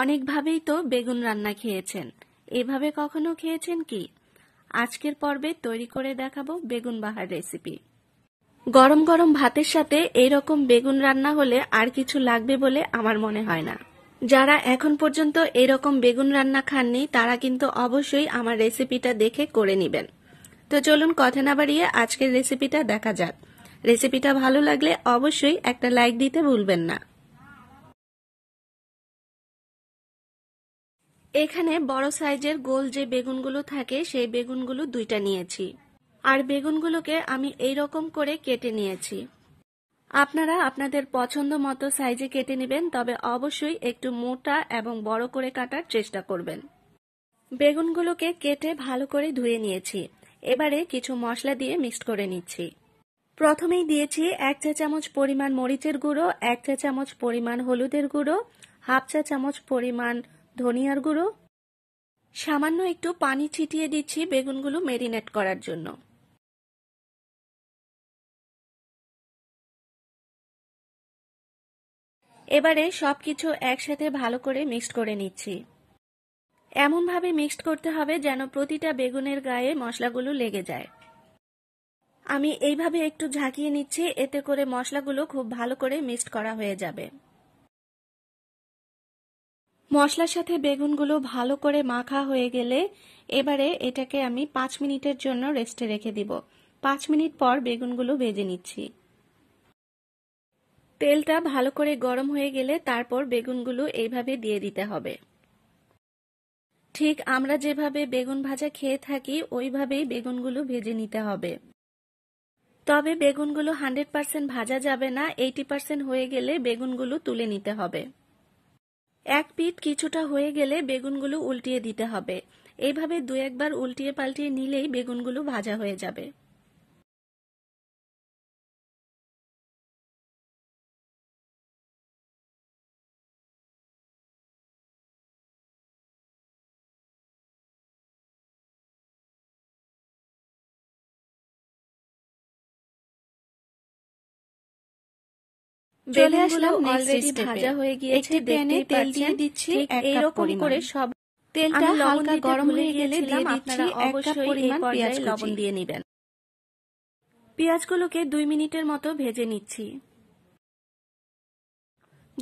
অনেকভাবেই তো বেগুন রান্না খেয়েছেন এভাবে কখনো খেয়েছেন কি আজকের পর্বে তৈরি করে দেখাবো বেগুন বাহার রেসিপি গরম গরম ভাতের সাথে এইরকম বেগুন রান্না হলে আর কিছু লাগবে বলে আমার মনে হয় না যারা এখন পর্যন্ত এরকম বেগুন রান্না খাননি তারা কিন্তু অবশ্যই আমার রেসিপিটা দেখে করে নেবেন তো চলুন কথা না বাড়িয়ে আজকের রেসিপিটা দেখা যাক রেসিপিটা ভালো লাগলে অবশ্যই একটা লাইক দিতে ভুলবেন না এখানে বড় সাইজের গোল যে বেগুনগুলো থাকে সেই বেগুনগুলো দুইটা নিয়েছি আর বেগুনগুলোকে আমি এই রকম করে কেটে নিয়েছি আপনারা আপনাদের পছন্দ মতো সাইজে কেটে নেবেন তবে অবশ্যই একটু মোটা এবং বড় করে কাটার চেষ্টা করবেন বেগুনগুলোকে কেটে ভালো করে ধুয়ে নিয়েছি এবারে কিছু মশলা দিয়ে মিক্সড করে নিচ্ছি প্রথমেই দিয়েছি এক চা চামচ পরিমাণ মরিচের গুঁড়ো এক চা চামচ পরিমাণ হলুদের গুঁড়ো হাফ চা চামচ পরিমাণ ধনিয়ার গুঁড়ো সামান্য একটু পানি ছিটিয়ে দিচ্ছি বেগুনগুলো মেরিনেট করার জন্য এবারে সব কিছু একসাথে ভালো করে মিক্সড করে নিচ্ছি এমনভাবে মিক্সড করতে হবে যেন প্রতিটা বেগুনের গায়ে মশলাগুলো লেগে যায় আমি এইভাবে একটু ঝাঁকিয়ে নিচ্ছি এতে করে মশলাগুলো খুব ভালো করে মিক্সড করা হয়ে যাবে মশলার সাথে বেগুনগুলো ভালো করে মাখা হয়ে গেলে এবারে এটাকে আমি পাঁচ মিনিটের জন্য রেস্টে রেখে দিব পাঁচ মিনিট পর বেগুনগুলো ভেজে নিচ্ছি তেলটা ভালো করে গরম হয়ে গেলে তারপর বেগুনগুলো এইভাবে দিয়ে দিতে হবে ঠিক আমরা যেভাবে বেগুন ভাজা খেয়ে থাকি ওইভাবেই বেগুনগুলো ভেজে নিতে হবে তবে বেগুনগুলো হান্ড্রেড পার্সেন্ট ভাজা যাবে না এইটি পার্সেন্ট হয়ে গেলে বেগুনগুলো তুলে নিতে হবে এক পিট কিছুটা হয়ে গেলে বেগুনগুলো উল্টিয়ে দিতে হবে এইভাবে দু একবার উল্টিয়ে পাল্টিয়ে নিলেই বেগুনগুলো ভাজা হয়ে যাবে চলে আসলাম অলরেডি ভাজা হয়ে গিয়েছে তেল দিয়ে দিচ্ছি করে সব তেলটা হালকা গরম হয়ে গেলে দিয়ে দিচ্ছি এক পেঁয়াজ লবণ দিয়ে নেবেন পেঁয়াজগুলোকে দুই মিনিটের মতো ভেজে নিচ্ছি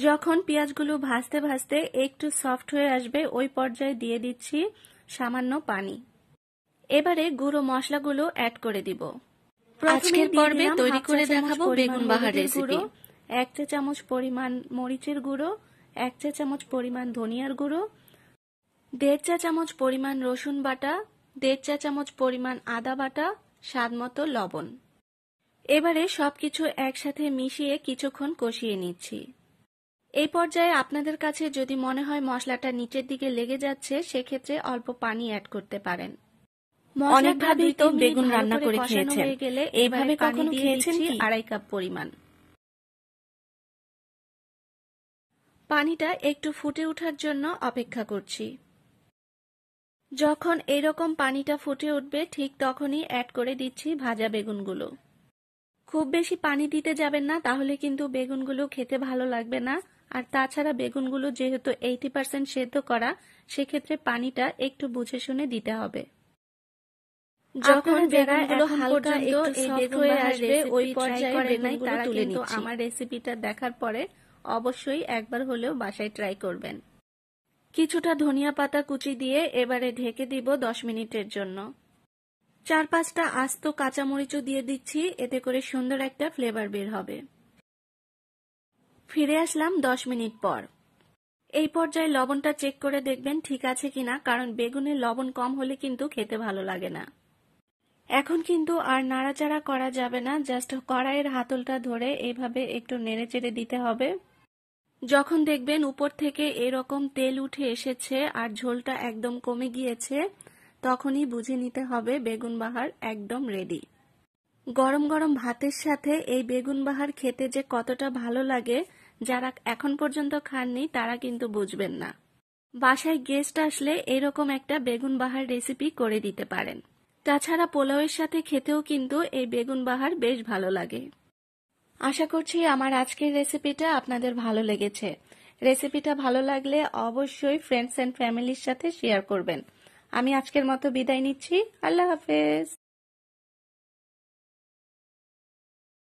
যখন পেঁয়াজগুলো ভাজতে ভাজতে একটু সফট হয়ে আসবে ওই পর্যায়ে দিয়ে দিচ্ছি সামান্য পানি এবারে গুঁড়ো মশলাগুলো অ্যাড করে দিব প্রথমের পর্বে তৈরি করে দেখাবো বেগুন বাহার রেসিপি এক চা চামচ পরিমাণ মরিচের গুঁড়ো এক চা চামচ পরিমাণ ধনিয়ার গুঁড়ো দেড় চা চামচ পরিমাণ রসুন বাটা দেড় চা চামচ পরিমাণ আদা বাটা স্বাদ মতো লবণ এবারে সবকিছু একসাথে মিশিয়ে কিছুক্ষণ কষিয়ে নিচ্ছি এই পর্যায়ে আপনাদের কাছে যদি মনে হয় মশলাটা নিচের দিকে লেগে যাচ্ছে সেক্ষেত্রে অল্প পানি অ্যাড করতে পারেন অনেকভাবেই তো বেগুন রান্না করে খেয়েছেন এইভাবে কখনো খেয়েছেন আড়াই কাপ পরিমাণ পানিটা একটু ফুটে ওঠার জন্য অপেক্ষা করছি যখন এরকম পানিটা ফুটে উঠবে ঠিক তখনই অ্যাড করে দিচ্ছি ভাজা বেগুনগুলো খুব বেশি পানি দিতে যাবেন না তাহলে কিন্তু বেগুনগুলো খেতে ভালো লাগবে না আর তাছাড়া বেগুনগুলো যেহেতু এইটি পার্সেন্ট সেদ্ধ করা সেক্ষেত্রে পানিটা একটু বুঝে শুনে দিতে হবে যখন বেগুনগুলো হালকা একটু হয়ে আসবে ওই পর্যায়ে বেগুনগুলো তুলে আমার রেসিপিটা দেখার পরে অবশ্যই একবার হলেও বাসায় ট্রাই করবেন কিছুটা ধনিয়া পাতা কুচি দিয়ে এবারে ঢেকে দিব দশ মিনিটের জন্য চার পাঁচটা আস্ত কাঁচামরিচও দিয়ে দিচ্ছি এতে করে সুন্দর একটা ফ্লেভার বের হবে ফিরে আসলাম দশ মিনিট পর এই পর্যায়ে লবণটা চেক করে দেখবেন ঠিক আছে কিনা কারণ বেগুনে লবণ কম হলে কিন্তু খেতে ভালো লাগে না এখন কিন্তু আর নাড়াচাড়া করা যাবে না জাস্ট কড়াইয়ের হাতলটা ধরে এইভাবে একটু নেড়ে চেড়ে দিতে হবে যখন দেখবেন উপর থেকে এরকম তেল উঠে এসেছে আর ঝোলটা একদম কমে গিয়েছে তখনই বুঝে নিতে হবে বেগুন বাহার একদম রেডি গরম গরম ভাতের সাথে এই বেগুন বাহার খেতে যে কতটা ভালো লাগে যারা এখন পর্যন্ত খাননি তারা কিন্তু বুঝবেন না বাসায় গেস্ট আসলে এরকম একটা বেগুন বাহার রেসিপি করে দিতে পারেন তাছাড়া পোলাওয়ের সাথে খেতেও কিন্তু এই বেগুন বাহার বেশ ভালো লাগে আশা করছি আমার আজকের রেসিপিটা আপনাদের ভালো লেগেছে রেসিপিটা ভালো লাগলে অবশ্যই ফ্রেন্ডস অ্যান্ড ফ্যামিলির সাথে শেয়ার করবেন আমি আজকের মতো বিদায় নিচ্ছি আল্লাহ হাফেজ